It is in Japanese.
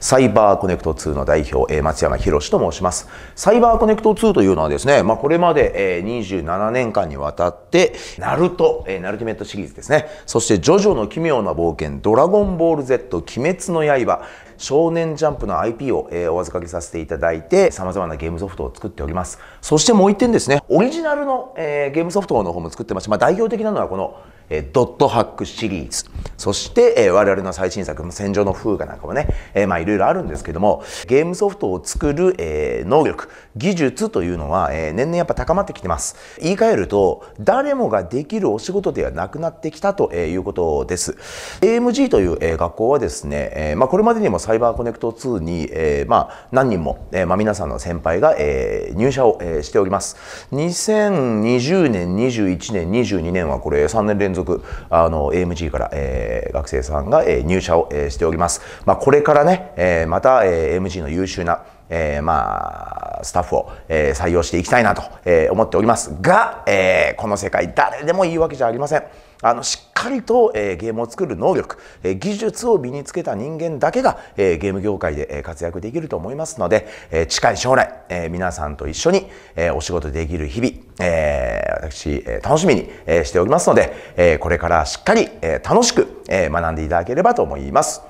サイバーコネクト2の代表、松山博と申します。サイバーコネクト2というのはですね、まあ、これまで、27年間にわたって、ナルト、ナルティメットシリーズですね、そしてジョジョの奇妙な冒険、ドラゴンボール Z、鬼滅の刃、少年ジャンプの IP を、お預かりさせていただいて、様々なゲームソフトを作っております。そしてもう一点ですね、オリジナルの、ゲームソフトの方も作ってまして、まあ、代表的なのはこの、えドットハックシリーズ、そして、え我々の最新作、戦場の風がなんかもね、えまあいろいろあるんですけども、ゲームソフトを作る、え能力、技術というのは、え年々やっぱ高まってきてます。言い換えると、誰もができるお仕事ではなくなってきたとえいうことです。AMG という、え学校はですね、えまあこれまでにもサイバーコネクト2に、えまあ何人も、えまあ皆さんの先輩が、え入社を、えしております。2020年、21年、22年はこれ3年連続続、あの、AMG から、えー、学生さんが、えー、入社を、えー、しております。まあ、これからね、えー、また、えー、AMG の優秀な、えー、まあ、スタッフを、え採用していきたいなと、え思っておりますが、えこの世界誰でもいいわけじゃありません。あのしっかりと、えー、ゲームを作る能力、えー、技術を身につけた人間だけが、えー、ゲーム業界で、え活躍できると思いますので、え近い将来、え皆さんと一緒に、えお仕事できる日々、え私、え楽しみに、えしておりますので、えこれからしっかり、え楽しく、え学んでいただければと思います。